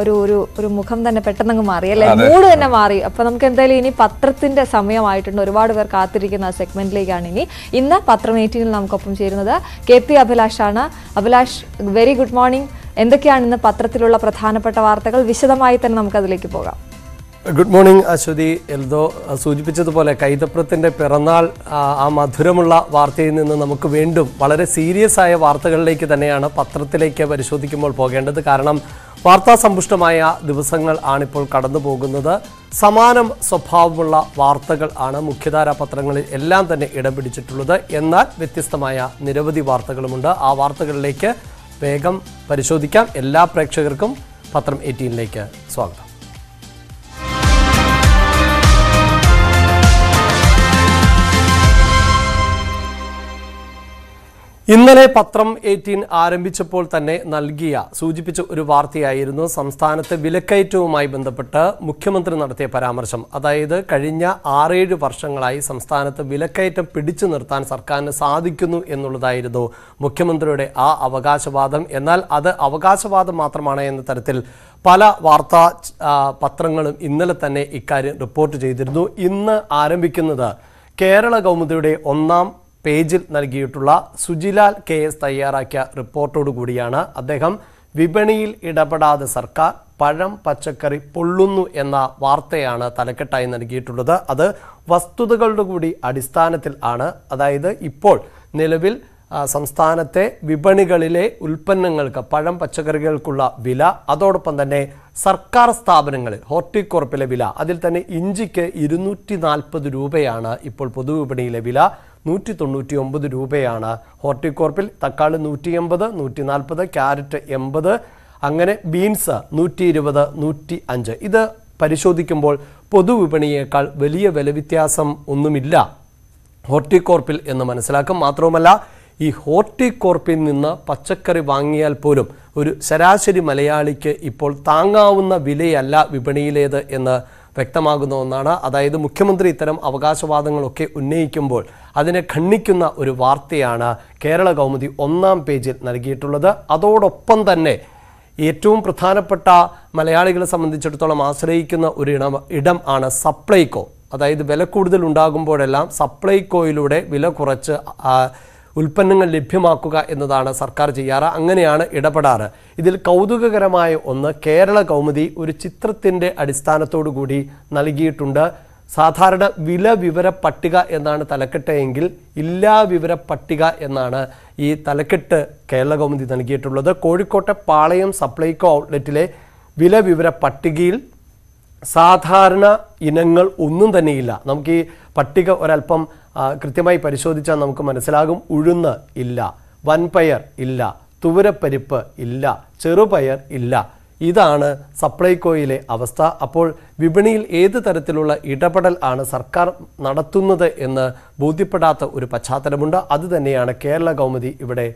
ഒരു ഒരു ഒരു മുഖം തന്നെ പെട്ടെന്നങ്ങ് മാറി അല്ലെ മൂഡ് തന്നെ മാറി അപ്പൊ നമുക്ക് എന്തായാലും ഇനി പത്രത്തിന്റെ സമയമായിട്ടുണ്ട് ഒരുപാട് പേർ കാത്തിരിക്കുന്ന ആ സെഗ്മെന്റിലേക്കാണ് ഇനി ഇന്ന് പത്രം മീറ്റിംഗിൽ നമുക്കൊപ്പം ചേരുന്നത് കെ പി ആണ് അഭിലാഷ് വെരി ഗുഡ് മോർണിംഗ് എന്തൊക്കെയാണ് ഇന്ന് പത്രത്തിലുള്ള പ്രധാനപ്പെട്ട വാർത്തകൾ വിശദമായി തന്നെ നമുക്ക് അതിലേക്ക് പോകാം ഗുഡ് മോർണിംഗ് അശ്വതി എൽദോ സൂചിപ്പിച്ചതുപോലെ കൈതപ്രത്തിൻ്റെ പിറന്നാൾ ആ മധുരമുള്ള വാർത്തയിൽ നിന്ന് നമുക്ക് വീണ്ടും വളരെ സീരിയസ് ആയ വാർത്തകളിലേക്ക് തന്നെയാണ് പത്രത്തിലേക്ക് പരിശോധിക്കുമ്പോൾ പോകേണ്ടത് കാരണം വാർത്താസമ്പുഷ്ടമായ ദിവസങ്ങൾ ആണിപ്പോൾ കടന്നു പോകുന്നത് സമാനം സ്വഭാവമുള്ള വാർത്തകൾ ആണ് മുഖ്യധാരാ പത്രങ്ങളിൽ എല്ലാം തന്നെ ഇടം പിടിച്ചിട്ടുള്ളത് എന്നാൽ വ്യത്യസ്തമായ നിരവധി വാർത്തകളുമുണ്ട് ആ വാർത്തകളിലേക്ക് വേഗം പരിശോധിക്കാം എല്ലാ പ്രേക്ഷകർക്കും പത്രം എയ്റ്റീനിലേക്ക് സ്വാഗതം ഇന്നലെ പത്രം എയ്റ്റീൻ ആരംഭിച്ചപ്പോൾ തന്നെ നൽകിയ സൂചിപ്പിച്ച ഒരു വാർത്തയായിരുന്നു സംസ്ഥാനത്തെ വിലക്കയറ്റവുമായി ബന്ധപ്പെട്ട് മുഖ്യമന്ത്രി നടത്തിയ പരാമർശം അതായത് കഴിഞ്ഞ ആറേഴ് വർഷങ്ങളായി സംസ്ഥാനത്ത് വിലക്കയറ്റം പിടിച്ചു നിർത്താൻ സർക്കാരിന് സാധിക്കുന്നു എന്നുള്ളതായിരുന്നു മുഖ്യമന്ത്രിയുടെ ആ അവകാശവാദം എന്നാൽ അത് അവകാശവാദം മാത്രമാണ് എന്ന തരത്തിൽ പല വാർത്താ പത്രങ്ങളും ഇന്നലെ തന്നെ ഇക്കാര്യം റിപ്പോർട്ട് ചെയ്തിരുന്നു ഇന്ന് ആരംഭിക്കുന്നത് കേരള കൗമുദിയുടെ ഒന്നാം പേജിൽ നൽകിയിട്ടുള്ള സുജിലാൽ കെ എസ് തയ്യാറാക്കിയ റിപ്പോർട്ടോടു കൂടിയാണ് അദ്ദേഹം വിപണിയിൽ ഇടപെടാതെ സർക്കാർ പഴം പച്ചക്കറി പൊള്ളുന്നു എന്ന വാർത്തയാണ് തലക്കെട്ടായി നൽകിയിട്ടുള്ളത് അത് വസ്തുതകളുടെ കൂടി അടിസ്ഥാനത്തിൽ ആണ് അതായത് ഇപ്പോൾ നിലവിൽ സംസ്ഥാനത്തെ വിപണികളിലെ ഉൽപ്പന്നങ്ങൾക്ക് പഴം പച്ചക്കറികൾക്കുള്ള വില അതോടൊപ്പം തന്നെ സർക്കാർ സ്ഥാപനങ്ങളിൽ ഹോർട്ടിക്കോർപ്പിലെ വില അതിൽ തന്നെ ഇഞ്ചിക്ക് ഇരുന്നൂറ്റി രൂപയാണ് ഇപ്പോൾ പൊതുവിപണിയിലെ വില നൂറ്റി തൊണ്ണൂറ്റി ഒമ്പത് രൂപയാണ് ഹോർട്ടിക്കോർപ്പിൽ തക്കാളി നൂറ്റി എൺപത് നൂറ്റി നാൽപ്പത് ക്യാരറ്റ് എൺപത് അങ്ങനെ ബീൻസ് നൂറ്റി ഇരുപത് നൂറ്റി അഞ്ച് ഇത് പരിശോധിക്കുമ്പോൾ പൊതുവിപണിയേക്കാൾ വലിയ വില വ്യത്യാസം ഒന്നുമില്ല ഹോർട്ടിക്കോർപ്പിൽ എന്ന് മനസ്സിലാക്കും മാത്രവുമല്ല ഈ ഹോർട്ടിക്കോർപ്പിൽ നിന്ന് പച്ചക്കറി വാങ്ങിയാൽ പോലും ഒരു ശരാശരി മലയാളിക്ക് ഇപ്പോൾ താങ്ങാവുന്ന വിലയല്ല വിപണിയിലേത് എന്ന് വ്യക്തമാകുന്ന ഒന്നാണ് അതായത് മുഖ്യമന്ത്രി ഇത്തരം അവകാശവാദങ്ങളൊക്കെ ഉന്നയിക്കുമ്പോൾ അതിനെ ഖണ്ഡിക്കുന്ന ഒരു വാർത്തയാണ് കേരള കൗമുദി ഒന്നാം പേജിൽ നൽകിയിട്ടുള്ളത് അതോടൊപ്പം തന്നെ ഏറ്റവും പ്രധാനപ്പെട്ട മലയാളികളെ സംബന്ധിച്ചിടത്തോളം ആശ്രയിക്കുന്ന ഒരു ഇടം ഇടം ആണ് സപ്ലൈകോ അതായത് വില കൂടുതൽ ഉണ്ടാകുമ്പോഴെല്ലാം സപ്ലൈകോയിലൂടെ വില കുറച്ച് ഉൽപ്പന്നങ്ങൾ ലഭ്യമാക്കുക എന്നതാണ് സർക്കാർ ചെയ്യാറ് അങ്ങനെയാണ് ഇടപെടാറ് ഇതിൽ കൗതുകകരമായ ഒന്ന് കേരള കൗമുദി ഒരു ചിത്രത്തിൻ്റെ അടിസ്ഥാനത്തോടു കൂടി നൽകിയിട്ടുണ്ട് സാധാരണ വില വിവര പട്ടിക എന്നാണ് തലക്കെട്ട് എങ്കിൽ ഇല്ലാ വിവര പട്ടിക എന്നാണ് ഈ തലക്കെട്ട് കേരള കൗമുദി നൽകിയിട്ടുള്ളത് കോഴിക്കോട്ടെ പാളയം സപ്ലൈകോ ഔട്ട്ലെറ്റിലെ വില വിവര പട്ടികയിൽ സാധാരണ ഇനങ്ങൾ ഒന്നും തന്നെയില്ല നമുക്ക് ഈ പട്ടിക ഒരല്പം കൃത്യമായി പരിശോധിച്ചാൽ നമുക്ക് മനസ്സിലാകും ഉഴുന്ന് ഇല്ല വൻപയർ ഇല്ല തുവരപ്പരിപ്പ് ഇല്ല ചെറുപയർ ഇല്ല ഇതാണ് സപ്ലൈകോയിലെ അവസ്ഥ അപ്പോൾ വിപണിയിൽ ഏത് തരത്തിലുള്ള ഇടപെടൽ ആണ് സർക്കാർ നടത്തുന്നത് എന്ന് ബോധ്യപ്പെടാത്ത ഒരു പശ്ചാത്തലമുണ്ട് അതുതന്നെയാണ് കേരള കൗമുദി ഇവിടെ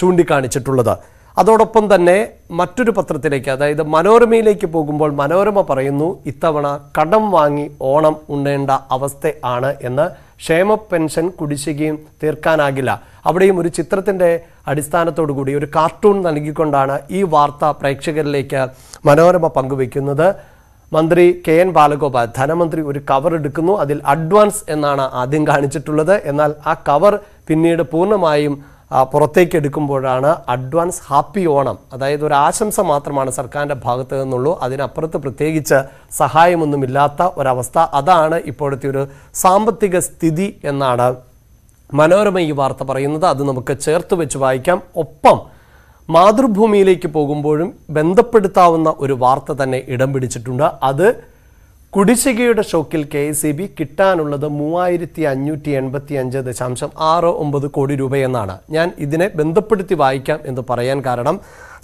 ചൂണ്ടിക്കാണിച്ചിട്ടുള്ളത് അതോടൊപ്പം തന്നെ മറ്റൊരു പത്രത്തിലേക്ക് അതായത് മനോരമയിലേക്ക് പോകുമ്പോൾ മനോരമ പറയുന്നു ഇത്തവണ കടം വാങ്ങി ഓണം ഉണ്ണേണ്ട അവസ്ഥ ആണ് എന്ന് ക്ഷേമ പെൻഷൻ കുടിശ്ശികയും തീർക്കാനാകില്ല അവിടെയും ഒരു ചിത്രത്തിൻ്റെ അടിസ്ഥാനത്തോടു കൂടി ഒരു കാർട്ടൂൺ നൽകിക്കൊണ്ടാണ് ഈ വാർത്ത പ്രേക്ഷകരിലേക്ക് മനോരമ പങ്കുവയ്ക്കുന്നത് മന്ത്രി കെ എൻ ബാലഗോപാൽ ധനമന്ത്രി ഒരു കവർ എടുക്കുന്നു അതിൽ അഡ്വാൻസ് എന്നാണ് ആദ്യം കാണിച്ചിട്ടുള്ളത് എന്നാൽ ആ കവർ പിന്നീട് പൂർണ്ണമായും പുറത്തേക്ക് എടുക്കുമ്പോഴാണ് അഡ്വാൻസ് ഹാപ്പി ഓണം അതായത് ഒരു ആശംസ മാത്രമാണ് സർക്കാരിൻ്റെ ഭാഗത്ത് നിന്നുള്ളൂ അതിനപ്പുറത്ത് പ്രത്യേകിച്ച് സഹായമൊന്നുമില്ലാത്ത ഒരവസ്ഥ അതാണ് ഇപ്പോഴത്തെ ഒരു സാമ്പത്തിക സ്ഥിതി എന്നാണ് മനോരമ ഈ വാർത്ത പറയുന്നത് അത് നമുക്ക് ചേർത്ത് വെച്ച് വായിക്കാം ഒപ്പം മാതൃഭൂമിയിലേക്ക് പോകുമ്പോഴും ബന്ധപ്പെടുത്താവുന്ന ഒരു വാർത്ത തന്നെ ഇടം പിടിച്ചിട്ടുണ്ട് അത് കുടിശ്ശികയുടെ ഷോക്കിൽ കെ എസ് ഇ ബി കിട്ടാനുള്ളത് മൂവായിരത്തി അഞ്ഞൂറ്റി എൺപത്തി അഞ്ച് ദശാംശം ആറ് ഒമ്പത് കോടി രൂപയെന്നാണ് ഞാൻ ഇതിനെ ബന്ധപ്പെടുത്തി വായിക്കാം എന്ന് പറയാൻ കാരണം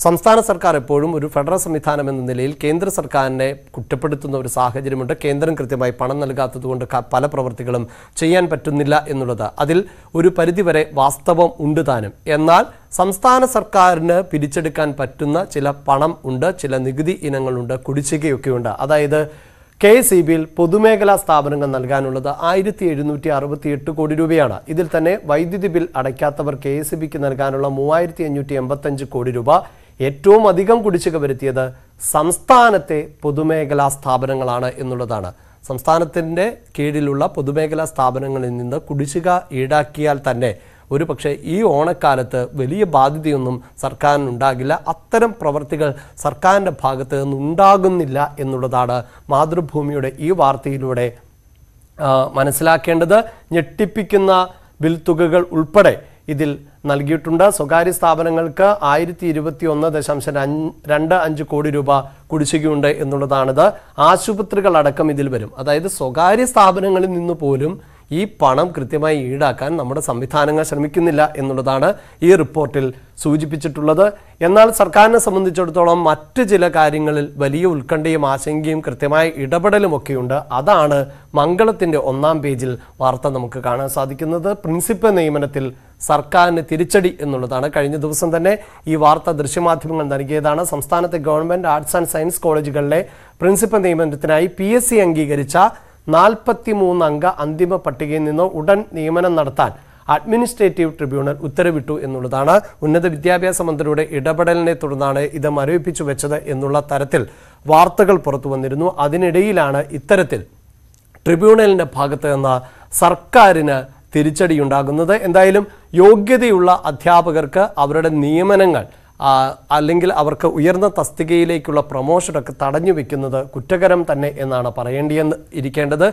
സംസ്ഥാന സർക്കാർ എപ്പോഴും ഒരു ഫെഡറൽ സംവിധാനം എന്ന നിലയിൽ കേന്ദ്ര സർക്കാരിനെ കുറ്റപ്പെടുത്തുന്ന ഒരു സാഹചര്യമുണ്ട് കേന്ദ്രം കൃത്യമായി പണം നൽകാത്തതുകൊണ്ട് പല പ്രവൃത്തികളും ചെയ്യാൻ പറ്റുന്നില്ല എന്നുള്ളത് അതിൽ ഒരു പരിധിവരെ വാസ്തവം ഉണ്ട് താനും എന്നാൽ സംസ്ഥാന സർക്കാരിന് പിരിച്ചെടുക്കാൻ പറ്റുന്ന ചില പണം ഉണ്ട് ചില നികുതി ഇനങ്ങളുണ്ട് കുടിശ്ശികയൊക്കെയുണ്ട് അതായത് കെ എസ് ഇ ബിയിൽ പൊതുമേഖലാ സ്ഥാപനങ്ങൾ നൽകാനുള്ളത് ആയിരത്തി എഴുന്നൂറ്റി അറുപത്തിയെട്ട് കോടി രൂപയാണ് ഇതിൽ തന്നെ വൈദ്യുതി ബിൽ അടയ്ക്കാത്തവർ കെ എസ് ഇ ബിക്ക് നൽകാനുള്ള മൂവായിരത്തി അഞ്ഞൂറ്റി എൺപത്തഞ്ച് കോടി രൂപ ഏറ്റവും അധികം കുടിശ്ശിക വരുത്തിയത് സംസ്ഥാനത്തെ പൊതുമേഖലാ സ്ഥാപനങ്ങളാണ് എന്നുള്ളതാണ് സംസ്ഥാനത്തിൻ്റെ കീഴിലുള്ള പൊതുമേഖലാ സ്ഥാപനങ്ങളിൽ നിന്ന് കുടിശ്ശിക ഈടാക്കിയാൽ തന്നെ ഒരു പക്ഷേ ഈ ഓണക്കാലത്ത് വലിയ ബാധ്യതയൊന്നും സർക്കാരിനുണ്ടാകില്ല അത്തരം പ്രവൃത്തികൾ സർക്കാരിൻ്റെ ഭാഗത്ത് നിന്നുണ്ടാകുന്നില്ല എന്നുള്ളതാണ് മാതൃഭൂമിയുടെ ഈ വാർത്തയിലൂടെ മനസ്സിലാക്കേണ്ടത് ഞെട്ടിപ്പിക്കുന്ന ബിൽ തുകകൾ ഉൾപ്പെടെ ഇതിൽ നൽകിയിട്ടുണ്ട് സ്വകാര്യ സ്ഥാപനങ്ങൾക്ക് ആയിരത്തി ഇരുപത്തി ഒന്ന് ദശാംശം രണ്ട് അഞ്ച് കോടി രൂപ കുടിശ്ശികയുണ്ട് എന്നുള്ളതാണിത് ആശുപത്രികൾ അടക്കം ഇതിൽ വരും അതായത് സ്വകാര്യ സ്ഥാപനങ്ങളിൽ നിന്ന് പോലും ഈ പണം കൃത്യമായി ഈടാക്കാൻ നമ്മുടെ സംവിധാനങ്ങൾ ശ്രമിക്കുന്നില്ല എന്നുള്ളതാണ് ഈ റിപ്പോർട്ടിൽ സൂചിപ്പിച്ചിട്ടുള്ളത് എന്നാൽ സർക്കാരിനെ സംബന്ധിച്ചിടത്തോളം മറ്റ് ചില കാര്യങ്ങളിൽ വലിയ ഉത്കണ്ഠയും ആശങ്കയും കൃത്യമായ ഒക്കെയുണ്ട് അതാണ് മംഗളത്തിൻ്റെ ഒന്നാം പേജിൽ വാർത്ത നമുക്ക് കാണാൻ സാധിക്കുന്നത് പ്രിൻസിപ്പൽ നിയമനത്തിൽ സർക്കാരിന് തിരിച്ചടി എന്നുള്ളതാണ് കഴിഞ്ഞ ദിവസം തന്നെ ഈ വാർത്ത ദൃശ്യമാധ്യമങ്ങൾ നൽകിയതാണ് സംസ്ഥാനത്തെ ഗവൺമെൻറ് ആർട്സ് ആൻഡ് സയൻസ് കോളേജുകളിലെ പ്രിൻസിപ്പൽ നിയമനത്തിനായി പി അംഗീകരിച്ച നാൽപ്പത്തിമൂന്നംഗ അന്തിമ പട്ടികയിൽ നിന്നോ ഉടൻ നിയമനം നടത്താൻ അഡ്മിനിസ്ട്രേറ്റീവ് ട്രിബ്യൂണൽ ഉത്തരവിട്ടു എന്നുള്ളതാണ് ഉന്നത വിദ്യാഭ്യാസ മന്ത്രിയുടെ ഇടപെടലിനെ തുടർന്നാണ് ഇത് മരവിപ്പിച്ചു വെച്ചത് എന്നുള്ള തരത്തിൽ വാർത്തകൾ പുറത്തു വന്നിരുന്നു അതിനിടയിലാണ് ഇത്തരത്തിൽ ട്രിബ്യൂണലിൻ്റെ ഭാഗത്ത് നിന്ന് സർക്കാരിന് തിരിച്ചടിയുണ്ടാകുന്നത് എന്തായാലും യോഗ്യതയുള്ള അധ്യാപകർക്ക് അവരുടെ നിയമനങ്ങൾ അല്ലെങ്കിൽ അവർക്ക് ഉയർന്ന തസ്തികയിലേക്കുള്ള പ്രൊമോഷനൊക്കെ തടഞ്ഞു വെക്കുന്നത് കുറ്റകരം തന്നെ എന്നാണ് പറയേണ്ടിയെന്ന് ഇരിക്കേണ്ടത്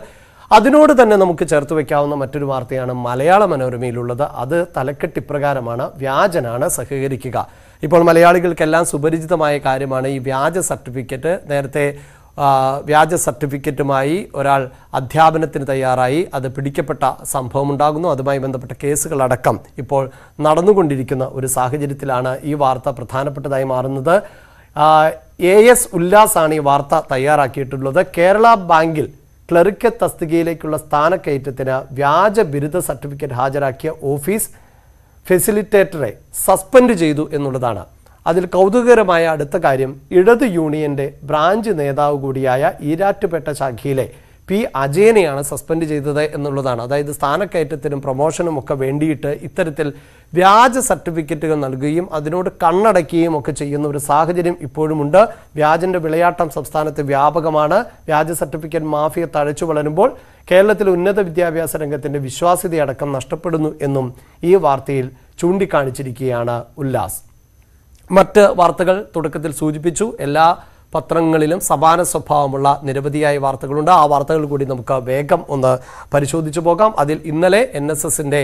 അതിനോട് തന്നെ നമുക്ക് ചേർത്ത് വയ്ക്കാവുന്ന മറ്റൊരു വാർത്തയാണ് മലയാള മനോരമയിലുള്ളത് അത് തലക്കെട്ടിപ്രകാരമാണ് വ്യാജനാണ് സഹകരിക്കുക ഇപ്പോൾ മലയാളികൾക്കെല്ലാം സുപരിചിതമായ കാര്യമാണ് ഈ വ്യാജ സർട്ടിഫിക്കറ്റ് നേരത്തെ വ്യാജ സർട്ടിഫിക്കറ്റുമായി ഒരാൾ അധ്യാപനത്തിന് തയ്യാറായി അത് പിടിക്കപ്പെട്ട സംഭവമുണ്ടാകുന്നു അതുമായി ബന്ധപ്പെട്ട കേസുകളടക്കം ഇപ്പോൾ നടന്നുകൊണ്ടിരിക്കുന്ന ഒരു സാഹചര്യത്തിലാണ് ഈ വാർത്ത പ്രധാനപ്പെട്ടതായി മാറുന്നത് എ എസ് ഉല്ലാസാണ് ഈ വാർത്ത തയ്യാറാക്കിയിട്ടുള്ളത് കേരള ബാങ്കിൽ ക്ലറിക്ക തസ്തികയിലേക്കുള്ള സ്ഥാനക്കയറ്റത്തിന് വ്യാജ ബിരുദ സർട്ടിഫിക്കറ്റ് ഹാജരാക്കിയ ഓഫീസ് ഫെസിലിറ്റേറ്ററെ സസ്പെൻഡ് ചെയ്തു എന്നുള്ളതാണ് അതിൽ കൗതുകകരമായ അടുത്ത കാര്യം ഇടത് യൂണിയന്റെ ബ്രാഞ്ച് നേതാവ് കൂടിയായ ഈരാറ്റുപേട്ട ശാഖയിലെ പി അജയനെയാണ് സസ്പെൻഡ് ചെയ്തത് എന്നുള്ളതാണ് അതായത് സ്ഥാനക്കയറ്റത്തിനും പ്രൊമോഷനും ഒക്കെ വേണ്ടിയിട്ട് ഇത്തരത്തിൽ വ്യാജ സർട്ടിഫിക്കറ്റുകൾ നൽകുകയും അതിനോട് കണ്ണടയ്ക്കുകയും ഒക്കെ ചെയ്യുന്ന ഒരു സാഹചര്യം ഇപ്പോഴുമുണ്ട് വ്യാജന്റെ വിളയാട്ടം സംസ്ഥാനത്ത് വ്യാപകമാണ് വ്യാജ സർട്ടിഫിക്കറ്റ് മാഫിയ തഴച്ചു വളരുമ്പോൾ കേരളത്തിലെ ഉന്നത വിദ്യാഭ്യാസ രംഗത്തിന്റെ വിശ്വാസ്യതയടക്കം നഷ്ടപ്പെടുന്നു എന്നും ഈ വാർത്തയിൽ ചൂണ്ടിക്കാണിച്ചിരിക്കുകയാണ് ഉല്ലാസ് മറ്റ് വാർത്തകൾ തുടക്കത്തിൽ സൂചിപ്പിച്ചു എല്ലാ പത്രങ്ങളിലും സമാന സ്വഭാവമുള്ള നിരവധിയായ വാർത്തകളുണ്ട് ആ വാർത്തകൾ കൂടി നമുക്ക് വേഗം ഒന്ന് പരിശോധിച്ചു പോകാം അതിൽ ഇന്നലെ എൻ എസ് എസിൻ്റെ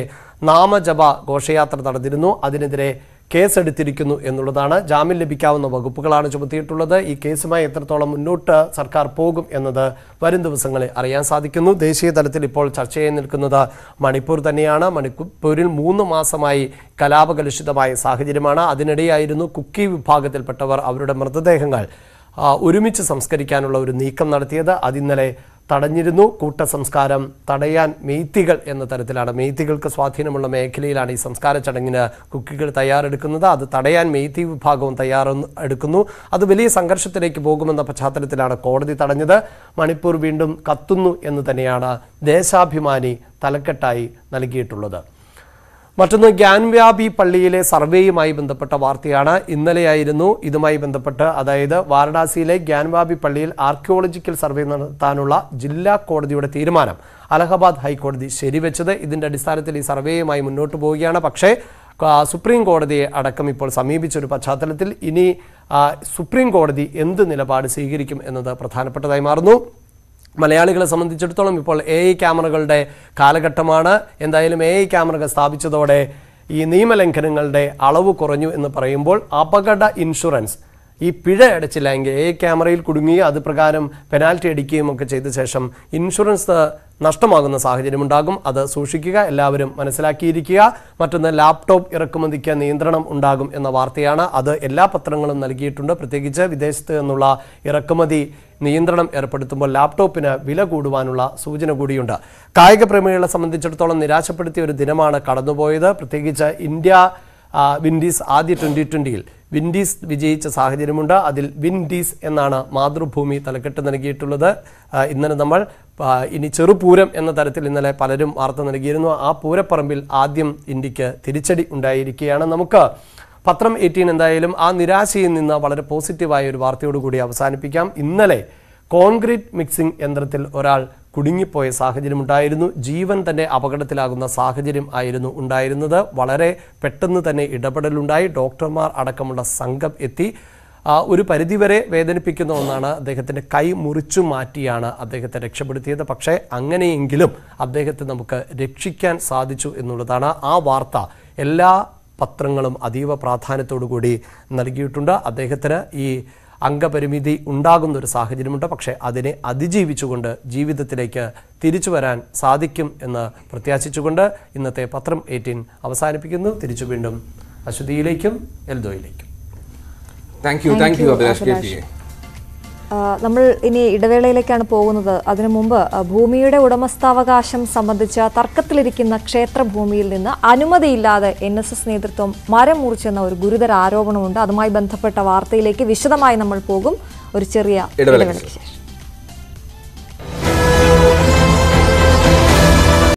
നാമജപ ഘോഷയാത്ര നടന്നിരുന്നു അതിനെതിരെ കേസെടുത്തിരിക്കുന്നു എന്നുള്ളതാണ് ജാമ്യം ലഭിക്കാവുന്ന വകുപ്പുകളാണ് ചുമത്തിയിട്ടുള്ളത് ഈ കേസുമായി എത്രത്തോളം മുന്നോട്ട് സർക്കാർ പോകും എന്നത് വരും ദിവസങ്ങളിൽ അറിയാൻ സാധിക്കുന്നു ദേശീയ തലത്തിൽ ഇപ്പോൾ ചെയ്ത് നിൽക്കുന്നത് മണിപ്പൂർ തന്നെയാണ് മണിപ്പൂരിൽ മൂന്ന് മാസമായി കലാപകലുഷിതമായ സാഹചര്യമാണ് അതിനിടെയായിരുന്നു കുക്കി വിഭാഗത്തിൽപ്പെട്ടവർ അവരുടെ മൃതദേഹങ്ങൾ ഒരുമിച്ച് സംസ്കരിക്കാനുള്ള ഒരു നീക്കം നടത്തിയത് അതിന്നലെ തടഞ്ഞിരുന്നു കൂട്ടസംസ്കാരം തടയാൻ മെയ്ത്തികൾ എന്ന തരത്തിലാണ് മെയ്ത്തികൾക്ക് സ്വാധീനമുള്ള മേഖലയിലാണ് ഈ സംസ്കാര ചടങ്ങിന് കുക്കികൾ തയ്യാറെടുക്കുന്നത് അത് തടയാൻ മെയ്ത്തി വിഭാഗവും തയ്യാറെടുക്കുന്നു എടുക്കുന്നു അത് വലിയ സംഘർഷത്തിലേക്ക് പോകുമെന്ന പശ്ചാത്തലത്തിലാണ് കോടതി തടഞ്ഞത് മണിപ്പൂർ വീണ്ടും കത്തുന്നു എന്ന് തന്നെയാണ് ദേശാഭിമാനി തലക്കെട്ടായി നൽകിയിട്ടുള്ളത് മറ്റൊന്ന് ഗ്യാൻവ്യാപി പള്ളിയിലെ സർവേയുമായി ബന്ധപ്പെട്ട വാർത്തയാണ് ഇന്നലെയായിരുന്നു ഇതുമായി ബന്ധപ്പെട്ട് അതായത് വാരണാസിയിലെ ഗ്യാൻവാബി പള്ളിയിൽ ആർക്കിയോളജിക്കൽ സർവേ നടത്താനുള്ള ജില്ലാ കോടതിയുടെ തീരുമാനം അലഹബാദ് ഹൈക്കോടതി ശരിവെച്ചത് ഇതിന്റെ അടിസ്ഥാനത്തിൽ ഈ സർവേയുമായി മുന്നോട്ട് പോവുകയാണ് പക്ഷേ സുപ്രീം കോടതിയെ അടക്കം ഇപ്പോൾ സമീപിച്ചൊരു പശ്ചാത്തലത്തിൽ ഇനി സുപ്രീം കോടതി എന്ത് നിലപാട് സ്വീകരിക്കും എന്നത് പ്രധാനപ്പെട്ടതായി മാറുന്നു മലയാളികളെ സംബന്ധിച്ചിടത്തോളം ഇപ്പോൾ എ ഐ ക്യാമറകളുടെ കാലഘട്ടമാണ് എന്തായാലും എ ഐ ക്യാമറകൾ സ്ഥാപിച്ചതോടെ ഈ നിയമലംഘനങ്ങളുടെ അളവ് കുറഞ്ഞു എന്ന് പറയുമ്പോൾ അപകട ഇൻഷുറൻസ് ഈ പിഴ അടച്ചില്ല എങ്കിൽ എ ക്യാമറയിൽ കുടുങ്ങുകയും അത് പ്രകാരം പെനാൽറ്റി അടിക്കുകയും ഒക്കെ ചെയ്ത ശേഷം ഇൻഷുറൻസ് നഷ്ടമാകുന്ന സാഹചര്യമുണ്ടാകും അത് സൂക്ഷിക്കുക എല്ലാവരും മനസ്സിലാക്കിയിരിക്കുക മറ്റൊന്ന് ലാപ്ടോപ്പ് ഇറക്കുമതിക്ക് നിയന്ത്രണം ഉണ്ടാകും എന്ന വാർത്തയാണ് അത് എല്ലാ പത്രങ്ങളും നൽകിയിട്ടുണ്ട് പ്രത്യേകിച്ച് വിദേശത്ത് നിന്നുള്ള ഇറക്കുമതി നിയന്ത്രണം ഏർപ്പെടുത്തുമ്പോൾ ലാപ്ടോപ്പിന് വില കൂടുവാനുള്ള സൂചന കൂടിയുണ്ട് കായിക പ്രേമികളെ സംബന്ധിച്ചിടത്തോളം നിരാശപ്പെടുത്തിയ ഒരു ദിനമാണ് കടന്നുപോയത് പ്രത്യേകിച്ച് ഇന്ത്യ വിൻഡീസ് ആദ്യ ട്വന്റി ട്വന്റിയിൽ വിൻഡീസ് വിജയിച്ച സാഹചര്യമുണ്ട് അതിൽ വിൻഡീസ് എന്നാണ് മാതൃഭൂമി തലക്കെട്ട് നൽകിയിട്ടുള്ളത് ഇന്നലെ നമ്മൾ ഇനി ചെറുപൂരം എന്ന തരത്തിൽ ഇന്നലെ പലരും വാർത്ത നൽകിയിരുന്നു ആ പൂരപ്പറമ്പിൽ ആദ്യം ഇന്ത്യക്ക് തിരിച്ചടി ഉണ്ടായിരിക്കുകയാണ് നമുക്ക് പത്രം എയ്റ്റീൻ എന്തായാലും ആ നിരാശയിൽ നിന്ന് വളരെ പോസിറ്റീവായ ഒരു വാർത്തയോടുകൂടി അവസാനിപ്പിക്കാം ഇന്നലെ കോൺക്രീറ്റ് മിക്സിംഗ് യന്ത്രത്തിൽ ഒരാൾ കുടുങ്ങിപ്പോയ സാഹചര്യമുണ്ടായിരുന്നു ജീവൻ തന്നെ അപകടത്തിലാകുന്ന സാഹചര്യം ആയിരുന്നു ഉണ്ടായിരുന്നത് വളരെ പെട്ടെന്ന് തന്നെ ഇടപെടലുണ്ടായി ഡോക്ടർമാർ അടക്കമുള്ള സംഘം എത്തി ഒരു പരിധിവരെ വേദനിപ്പിക്കുന്ന ഒന്നാണ് അദ്ദേഹത്തിൻ്റെ കൈ മുറിച്ചു മാറ്റിയാണ് അദ്ദേഹത്തെ രക്ഷപ്പെടുത്തിയത് പക്ഷേ അങ്ങനെയെങ്കിലും അദ്ദേഹത്തെ നമുക്ക് രക്ഷിക്കാൻ സാധിച്ചു എന്നുള്ളതാണ് ആ വാർത്ത എല്ലാ പത്രങ്ങളും അതീവ കൂടി നൽകിയിട്ടുണ്ട് അദ്ദേഹത്തിന് ഈ അംഗപരിമിതി ഉണ്ടാകുന്ന ഒരു സാഹചര്യമുണ്ട് പക്ഷേ അതിനെ അതിജീവിച്ചുകൊണ്ട് ജീവിതത്തിലേക്ക് തിരിച്ചു വരാൻ സാധിക്കും എന്ന് പ്രത്യാശിച്ചുകൊണ്ട് ഇന്നത്തെ പത്രം എയ്റ്റീൻ അവസാനിപ്പിക്കുന്നു തിരിച്ചു വീണ്ടും അശ്വതിയിലേക്കും എൽദോയിലേക്കും thank you thank you Abhilash നമ്മൾ ഇനി ഇടവേളയിലേക്കാണ് പോകുന്നത് അതിനു മുമ്പ് ഭൂമിയുടെ ഉടമസ്ഥാവകാശം സംബന്ധിച്ച തർക്കത്തിലിരിക്കുന്ന ക്ഷേത്രഭൂമിയിൽ നിന്ന് അനുമതിയില്ലാതെ എൻ എസ് എസ് നേതൃത്വം മരം മുറിച്ചെന്ന ഒരു ഗുരുതര ആരോപണമുണ്ട് അതുമായി ബന്ധപ്പെട്ട വാർത്തയിലേക്ക് വിശദമായി നമ്മൾ പോകും ഒരു ചെറിയ ഇടവേളയ്ക്ക് ശേഷം